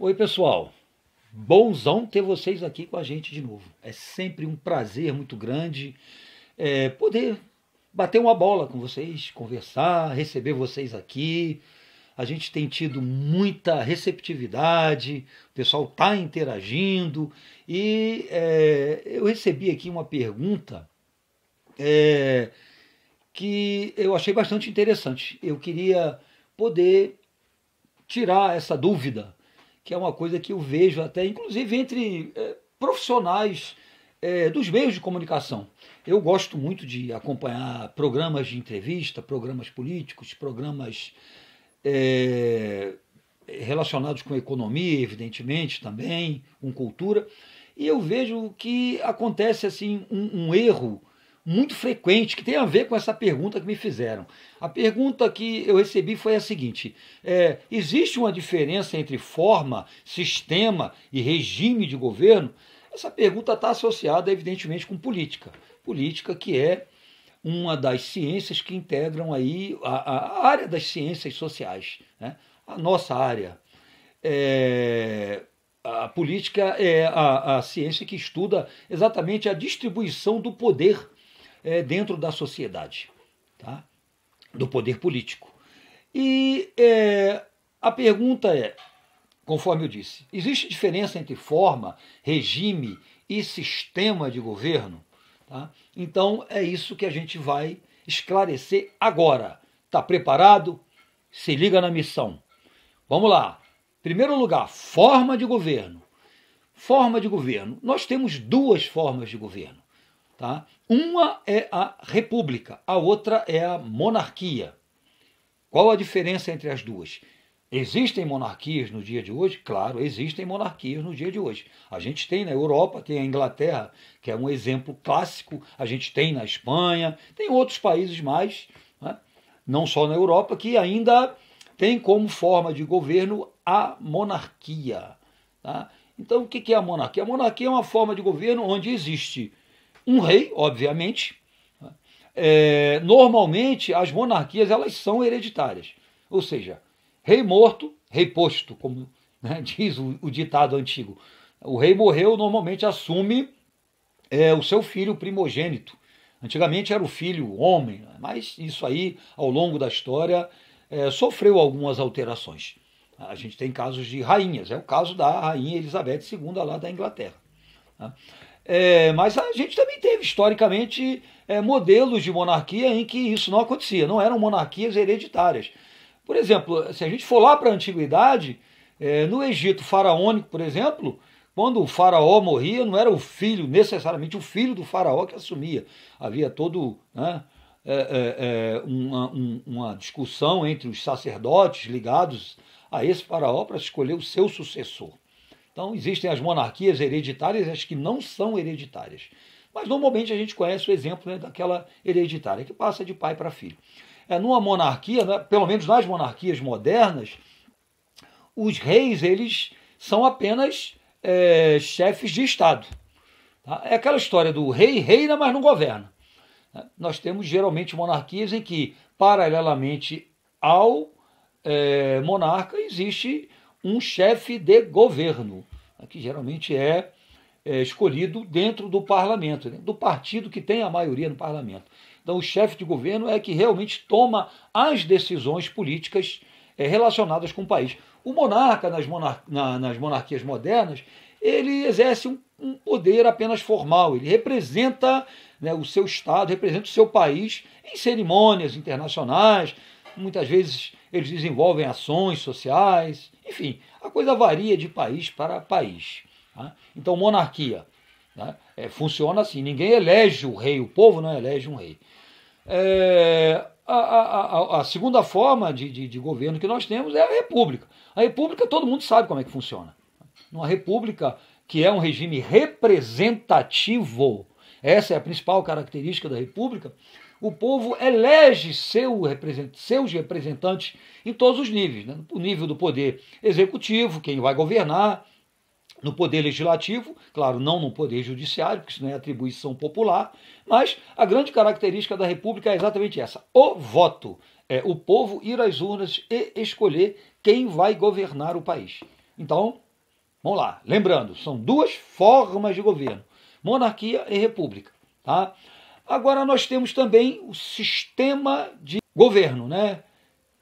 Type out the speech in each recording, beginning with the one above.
Oi, pessoal. Bonzão ter vocês aqui com a gente de novo. É sempre um prazer muito grande é, poder bater uma bola com vocês, conversar, receber vocês aqui. A gente tem tido muita receptividade, o pessoal está interagindo. E é, eu recebi aqui uma pergunta é, que eu achei bastante interessante. Eu queria poder tirar essa dúvida que é uma coisa que eu vejo até, inclusive, entre é, profissionais é, dos meios de comunicação. Eu gosto muito de acompanhar programas de entrevista, programas políticos, programas é, relacionados com economia, evidentemente, também, com cultura. E eu vejo que acontece assim um, um erro muito frequente que tem a ver com essa pergunta que me fizeram. A pergunta que eu recebi foi a seguinte: é, existe uma diferença entre forma, sistema e regime de governo? Essa pergunta está associada, evidentemente, com política. Política que é uma das ciências que integram aí a, a área das ciências sociais, né? a nossa área. É, a política é a, a ciência que estuda exatamente a distribuição do poder é, dentro da sociedade, tá? do poder político. E é, a pergunta é, conforme eu disse, existe diferença entre forma, regime e sistema de governo? Tá? Então é isso que a gente vai esclarecer agora. Está preparado? Se liga na missão. Vamos lá. Primeiro lugar, forma de governo. Forma de governo. Nós temos duas formas de governo. Tá? Uma é a república, a outra é a monarquia. Qual a diferença entre as duas? Existem monarquias no dia de hoje? Claro, existem monarquias no dia de hoje. A gente tem na Europa, tem a Inglaterra, que é um exemplo clássico, a gente tem na Espanha, tem outros países mais, né? não só na Europa, que ainda tem como forma de governo a monarquia. Tá? Então, o que é a monarquia? A monarquia é uma forma de governo onde existe um rei, obviamente. É, normalmente, as monarquias elas são hereditárias. Ou seja, rei morto, rei posto, como né, diz o, o, ditado antigo. O rei morreu, normalmente assume é, o seu filho primogênito. Antigamente era o filho homem, mas isso aí, ao longo da história, é, sofreu algumas alterações. A gente tem casos de rainhas, é o caso da rainha Elizabeth II lá da Inglaterra. Tá? É, mas a gente também teve, historicamente, é, modelos de monarquia em que isso não acontecia, não eram monarquias hereditárias. Por exemplo, se a gente for lá para a antiguidade, é, no Egito faraônico, por exemplo, quando o faraó morria, não era o filho, necessariamente o filho do faraó que assumia. Havia todo né, é, é, é, uma, uma discussão entre os sacerdotes ligados a esse faraó para escolher o seu sucessor. Então, existem as monarquias hereditárias e as que não são hereditárias. Mas normalmente a gente conhece o exemplo né, daquela hereditária, que passa de pai para filho. É, numa monarquia, né, pelo menos nas monarquias modernas, os reis eles são apenas é, chefes de Estado. Tá? É aquela história do rei reina, mas não governa. Né? Nós temos geralmente monarquias em que, paralelamente ao é, monarca, existe um chefe de governo. Né, que geralmente é, é escolhido dentro do parlamento, né? do partido que tem a maioria no parlamento. Então, o chefe de governo é que realmente toma as decisões políticas é, relacionadas com o país. O monarca, nas, monar na, nas monarquias modernas, ele exerce um, um, poder apenas formal, ele representa né, o seu Estado, representa o seu país em cerimônias internacionais, muitas vezes eles desenvolvem ações sociais, enfim, a coisa varia de país para país. Tá? Então, monarquia né? é, funciona assim: ninguém elege o rei, o povo não elege um rei. É, a, a, a, segunda forma de, de, de governo que nós temos é a república. A república todo mundo sabe como é que funciona. Uma república que é um regime representativo, essa é a principal característica da república, o povo elege seu represent, seus representantes em todos os níveis, né? no nível do poder executivo, quem vai governar, no poder legislativo, claro, não no poder judiciário, porque isso não é atribuição popular, mas a grande característica da República é exatamente essa: o voto. É o povo ir às urnas e escolher quem vai governar o país. Então, vamos lá. Lembrando, são duas formas de governo: monarquia e república. Tá? Agora nós temos também o sistema de governo, né?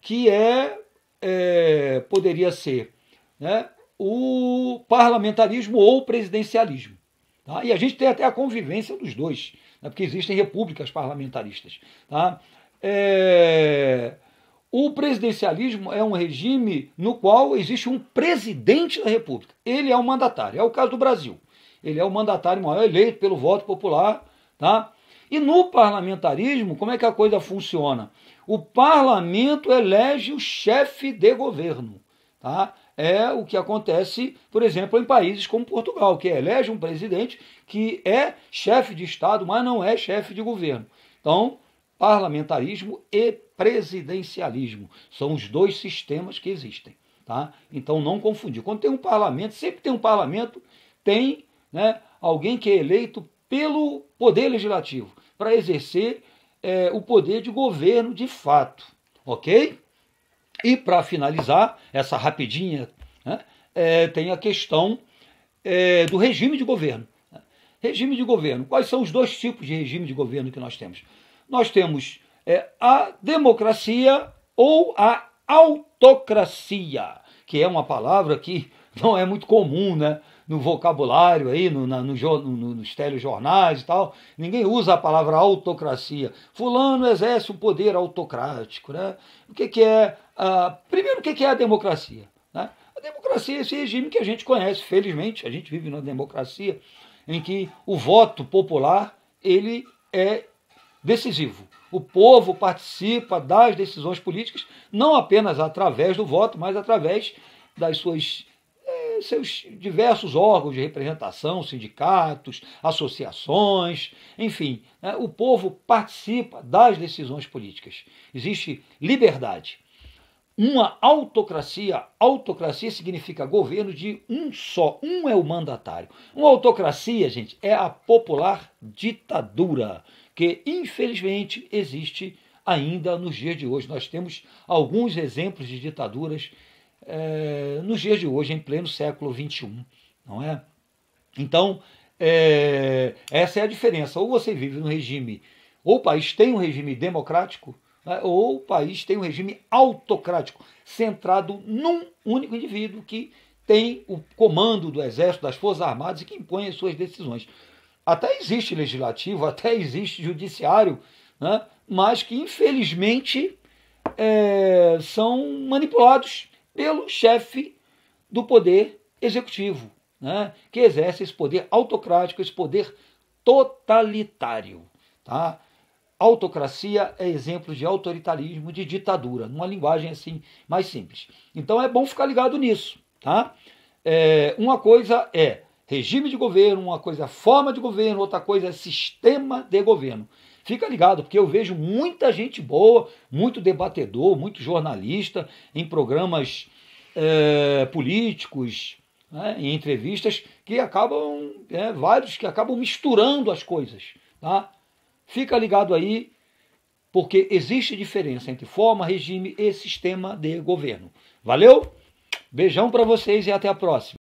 que é, é poderia ser né? o parlamentarismo ou o presidencialismo. Tá? E a gente tem até a convivência dos dois, né? porque existem repúblicas parlamentaristas. Tá? É... O presidencialismo é um regime no qual existe um presidente da república. Ele é o mandatário, é o caso do Brasil. Ele é o mandatário maior eleito pelo voto popular, tá? E no parlamentarismo, como é que a coisa funciona? O parlamento elege o chefe de governo. Tá? É o que acontece, por exemplo, em países como Portugal, que elege um presidente que é chefe de Estado, mas não é chefe de governo. Então, parlamentarismo e presidencialismo são os dois sistemas que existem. Tá? Então, não confundir. Quando tem um parlamento, sempre tem um parlamento, tem né, alguém que é eleito pelo Poder Legislativo, para exercer é, o poder de governo de fato, ok? E para finalizar essa rapidinha, né, é, tem a questão é, do regime de governo. Né. Regime de governo. Quais são os dois tipos de regime de governo que nós temos? Nós temos é, a democracia ou a autocracia, que é uma palavra que não é muito comum, né? no vocabulário aí, no, na, no, no, nos telejornais e tal. Ninguém usa a palavra autocracia. Fulano exerce um poder autocrático, né? O que, que é? A... primeiro, o que, que é a democracia? Né? A democracia é esse regime que a gente conhece, felizmente, a gente vive numa democracia em que o voto popular ele é decisivo. O povo participa das decisões políticas, não apenas através do voto, mas através das suas seus diversos órgãos de representação, sindicatos, associações, enfim, né, o povo participa das decisões políticas. Existe liberdade. Uma autocracia, autocracia significa governo de um só, um é o mandatário. Uma autocracia, gente, é a popular ditadura, que infelizmente existe ainda nos dias de hoje. Nós temos alguns exemplos de ditaduras é, nos dias de hoje, em pleno século XXI, não é? Então, é, essa é a diferença. Ou você vive no regime, ou o país tem um regime democrático, né? ou o país tem um regime autocrático, centrado num único indivíduo que tem o comando do exército, das forças armadas e que impõe as suas decisões. Até existe legislativo, até existe judiciário, né? mas que infelizmente é, são manipulados pelo chefe do poder executivo, né, que exerce esse poder autocrático, esse poder totalitário. Tá? Autocracia é exemplo de autoritarismo, de ditadura, numa linguagem assim mais simples. Então é bom ficar ligado nisso. Tá? É, uma coisa é regime de governo, uma coisa é forma de governo, outra coisa é sistema de governo fica ligado, porque eu vejo muita gente boa, muito debatedor, muito jornalista em programas é, políticos, né, em entrevistas, que acabam, é, vários que acabam misturando as coisas. Tá? Fica ligado aí, porque existe diferença entre forma, regime e sistema de governo. Valeu? Beijão para vocês e até a próxima.